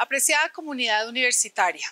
Apreciada comunidad universitaria,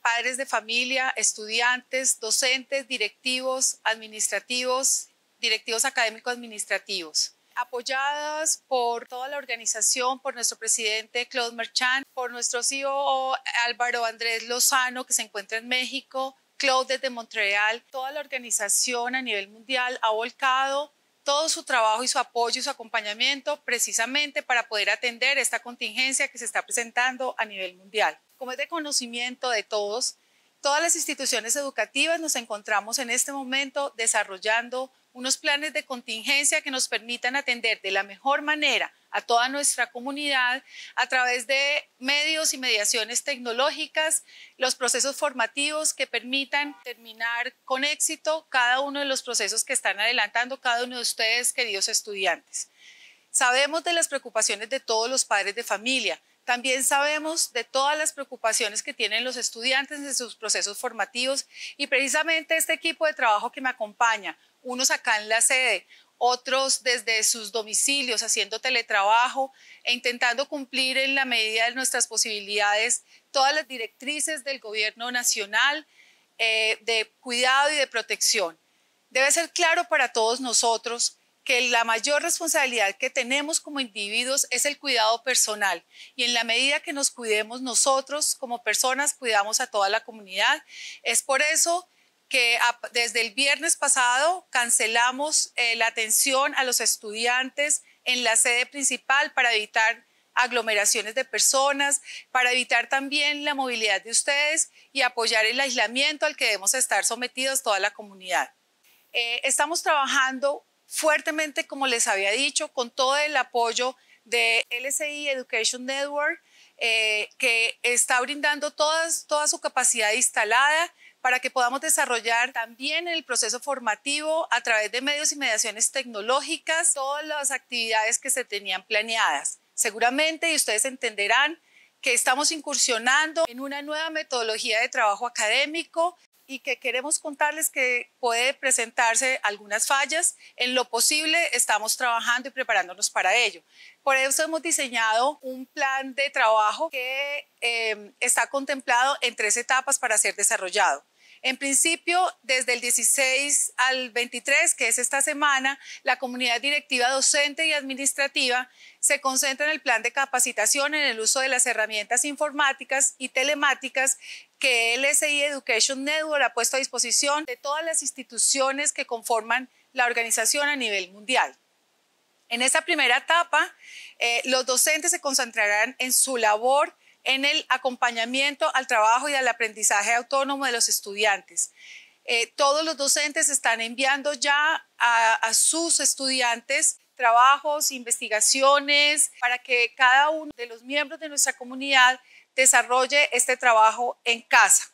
padres de familia, estudiantes, docentes, directivos administrativos, directivos académicos administrativos apoyadas por toda la organización, por nuestro presidente Claude Marchand, por nuestro CEO Álvaro Andrés Lozano, que se encuentra en México, Claude desde Montreal, toda la organización a nivel mundial ha volcado todo su trabajo y su apoyo y su acompañamiento precisamente para poder atender esta contingencia que se está presentando a nivel mundial. Como es de conocimiento de todos, todas las instituciones educativas nos encontramos en este momento desarrollando unos planes de contingencia que nos permitan atender de la mejor manera a toda nuestra comunidad a través de medios y mediaciones tecnológicas, los procesos formativos que permitan terminar con éxito cada uno de los procesos que están adelantando cada uno de ustedes, queridos estudiantes. Sabemos de las preocupaciones de todos los padres de familia. También sabemos de todas las preocupaciones que tienen los estudiantes en sus procesos formativos y precisamente este equipo de trabajo que me acompaña, unos acá en la sede, otros desde sus domicilios haciendo teletrabajo e intentando cumplir en la medida de nuestras posibilidades todas las directrices del gobierno nacional eh, de cuidado y de protección. Debe ser claro para todos nosotros que la mayor responsabilidad que tenemos como individuos es el cuidado personal y en la medida que nos cuidemos nosotros como personas, cuidamos a toda la comunidad. Es por eso que desde el viernes pasado cancelamos eh, la atención a los estudiantes en la sede principal para evitar aglomeraciones de personas, para evitar también la movilidad de ustedes y apoyar el aislamiento al que debemos estar sometidos toda la comunidad. Eh, estamos trabajando fuertemente, como les había dicho, con todo el apoyo de LSI Education Network, eh, que está brindando toda su capacidad instalada para que podamos desarrollar también el proceso formativo a través de medios y mediaciones tecnológicas, todas las actividades que se tenían planeadas. Seguramente, y ustedes entenderán, que estamos incursionando en una nueva metodología de trabajo académico y que queremos contarles que puede presentarse algunas fallas. En lo posible estamos trabajando y preparándonos para ello. Por eso hemos diseñado un plan de trabajo que eh, está contemplado en tres etapas para ser desarrollado. En principio, desde el 16 al 23, que es esta semana, la comunidad directiva docente y administrativa se concentra en el plan de capacitación en el uso de las herramientas informáticas y telemáticas que LSI Education Network ha puesto a disposición de todas las instituciones que conforman la organización a nivel mundial. En esa primera etapa, eh, los docentes se concentrarán en su labor en el acompañamiento al trabajo y al aprendizaje autónomo de los estudiantes. Eh, todos los docentes están enviando ya a, sus estudiantes trabajos, investigaciones, para que cada uno de los miembros de nuestra comunidad desarrolle este trabajo en casa.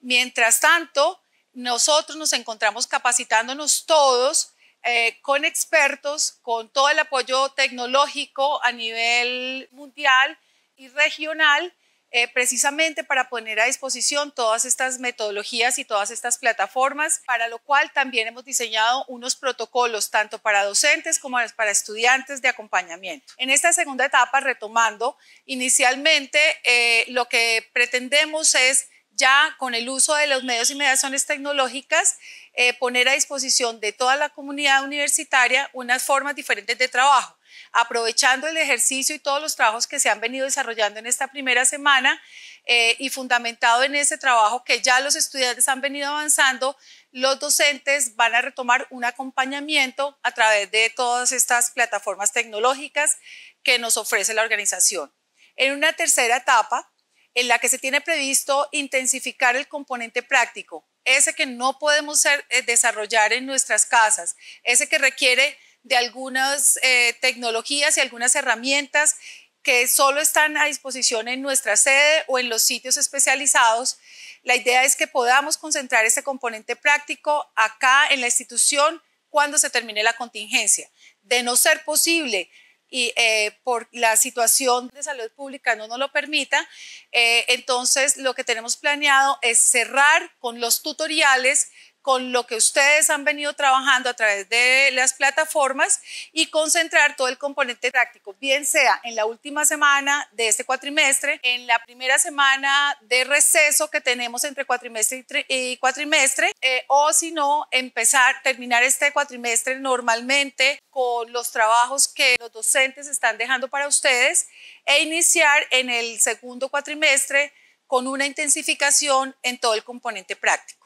Mientras tanto, nosotros nos encontramos capacitándonos todos eh, con expertos, con todo el apoyo tecnológico a nivel mundial y regional, eh, precisamente para poner a disposición todas estas metodologías y todas estas plataformas, para lo cual también hemos diseñado unos protocolos tanto para docentes como para estudiantes de acompañamiento. En esta segunda etapa, retomando, inicialmente eh, lo que pretendemos es ya con el uso de los medios y mediaciones tecnológicas, eh, poner a disposición de toda la comunidad universitaria unas formas diferentes de trabajo aprovechando el ejercicio y todos los trabajos que se han venido desarrollando en esta primera semana eh, y fundamentado en ese trabajo que ya los estudiantes han venido avanzando, los docentes van a retomar un acompañamiento a través de todas estas plataformas tecnológicas que nos ofrece la organización. En una tercera etapa, en la que se tiene previsto intensificar el componente práctico, ese que no podemos eh, desarrollar en nuestras casas, ese que requiere de algunas eh, tecnologías y algunas herramientas que solo están a disposición en nuestra sede o en los sitios especializados. La idea es que podamos concentrar ese componente práctico acá en la institución cuando se termine la contingencia. De no ser posible y eh, por la situación de salud pública no nos lo permita, eh, entonces lo que tenemos planeado es cerrar con los tutoriales con lo que ustedes han venido trabajando a través de las plataformas y concentrar todo el componente práctico, bien sea en la última semana de este cuatrimestre, en la primera semana de receso que tenemos entre cuatrimestre y, cuatrimestre, eh, o si no, empezar, terminar este cuatrimestre normalmente con los trabajos que los docentes están dejando para ustedes e iniciar en el segundo cuatrimestre con una intensificación en todo el componente práctico.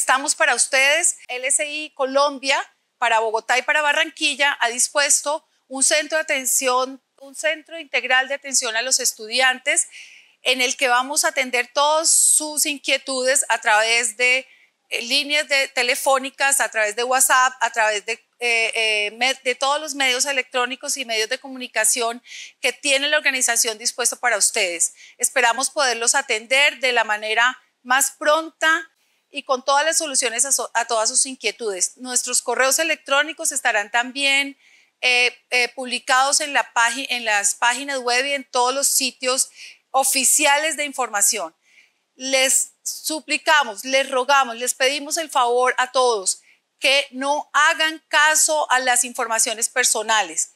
Estamos para ustedes. LSI Colombia, para Bogotá y para Barranquilla, ha dispuesto un centro de atención, un centro integral de atención a los estudiantes en el que vamos a atender todas sus inquietudes a través de eh, líneas telefónicas, a través de WhatsApp, a través de, eh, eh, de todos los medios electrónicos y medios de comunicación que tiene la organización dispuesto para ustedes. Esperamos poderlos atender de la manera más pronta y con todas las soluciones a, todas sus inquietudes. Nuestros correos electrónicos estarán también eh, eh, publicados en, la en las páginas web y en todos los sitios oficiales de información. Les suplicamos, les rogamos, les pedimos el favor a todos que no hagan caso a las informaciones personales.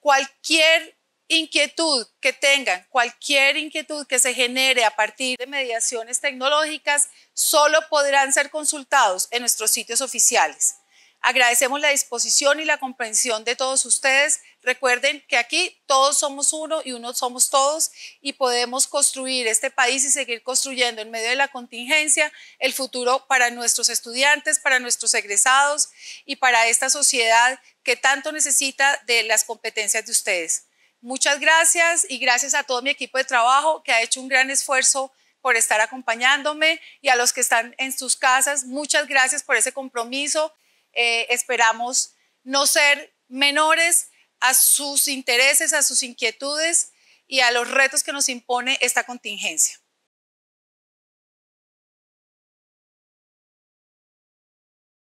Cualquier inquietud que tengan, cualquier inquietud que se genere a partir de mediaciones tecnológicas, solo podrán ser consultados en nuestros sitios oficiales. Agradecemos la disposición y la comprensión de todos ustedes. Recuerden que aquí todos somos uno y uno somos todos y podemos construir este país y seguir construyendo en medio de la contingencia el futuro para nuestros estudiantes, para nuestros egresados y para esta sociedad que tanto necesita de las competencias de ustedes. Muchas gracias y gracias a todo mi equipo de trabajo que ha hecho un gran esfuerzo por estar acompañándome y a los que están en sus casas, muchas gracias por ese compromiso. Eh, esperamos no ser menores a sus intereses, a sus inquietudes y a los retos que nos impone esta contingencia.